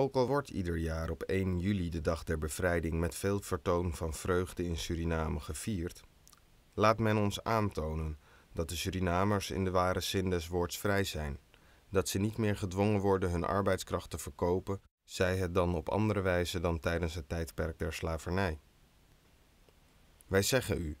Ook al wordt ieder jaar op 1 juli de dag der bevrijding met veel vertoon van vreugde in Suriname gevierd, laat men ons aantonen dat de Surinamers in de ware zin des woords vrij zijn, dat ze niet meer gedwongen worden hun arbeidskracht te verkopen, zij het dan op andere wijze dan tijdens het tijdperk der slavernij. Wij zeggen u,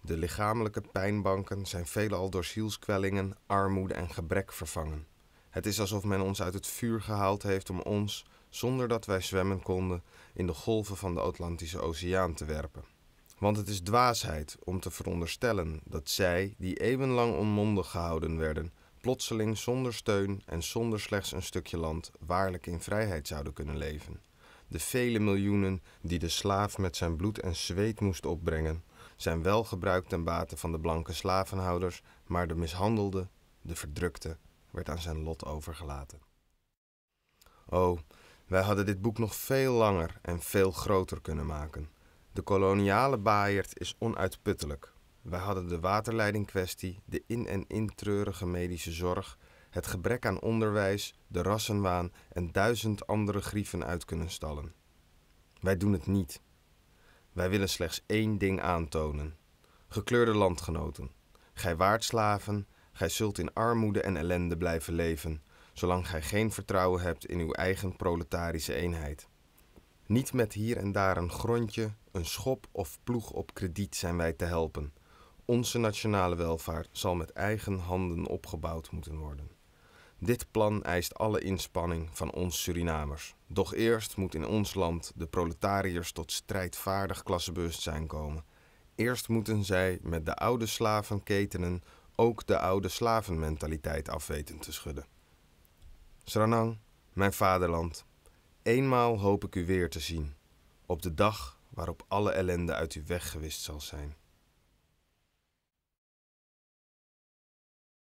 de lichamelijke pijnbanken zijn veelal door zielskwellingen, armoede en gebrek vervangen. Het is alsof men ons uit het vuur gehaald heeft om ons, zonder dat wij zwemmen konden, in de golven van de Atlantische Oceaan te werpen. Want het is dwaasheid om te veronderstellen dat zij, die eeuwenlang onmondig gehouden werden, plotseling zonder steun en zonder slechts een stukje land waarlijk in vrijheid zouden kunnen leven. De vele miljoenen die de slaaf met zijn bloed en zweet moest opbrengen, zijn wel gebruikt ten bate van de blanke slavenhouders, maar de mishandelde, de verdrukte werd aan zijn lot overgelaten. Oh, wij hadden dit boek nog veel langer en veel groter kunnen maken. De koloniale baaierd is onuitputtelijk. Wij hadden de waterleidingkwestie, de in- en intreurige medische zorg, het gebrek aan onderwijs, de rassenwaan en duizend andere grieven uit kunnen stallen. Wij doen het niet. Wij willen slechts één ding aantonen. Gekleurde landgenoten, gij waart slaven Gij zult in armoede en ellende blijven leven, zolang gij geen vertrouwen hebt in uw eigen proletarische eenheid. Niet met hier en daar een grondje, een schop of ploeg op krediet zijn wij te helpen. Onze nationale welvaart zal met eigen handen opgebouwd moeten worden. Dit plan eist alle inspanning van ons Surinamers. Doch eerst moet in ons land de proletariërs tot strijdvaardig klassebewustzijn komen. Eerst moeten zij met de oude slavenketenen ook de oude slavenmentaliteit af te schudden. Sranang, mijn vaderland, eenmaal hoop ik u weer te zien, op de dag waarop alle ellende uit uw weg gewist zal zijn.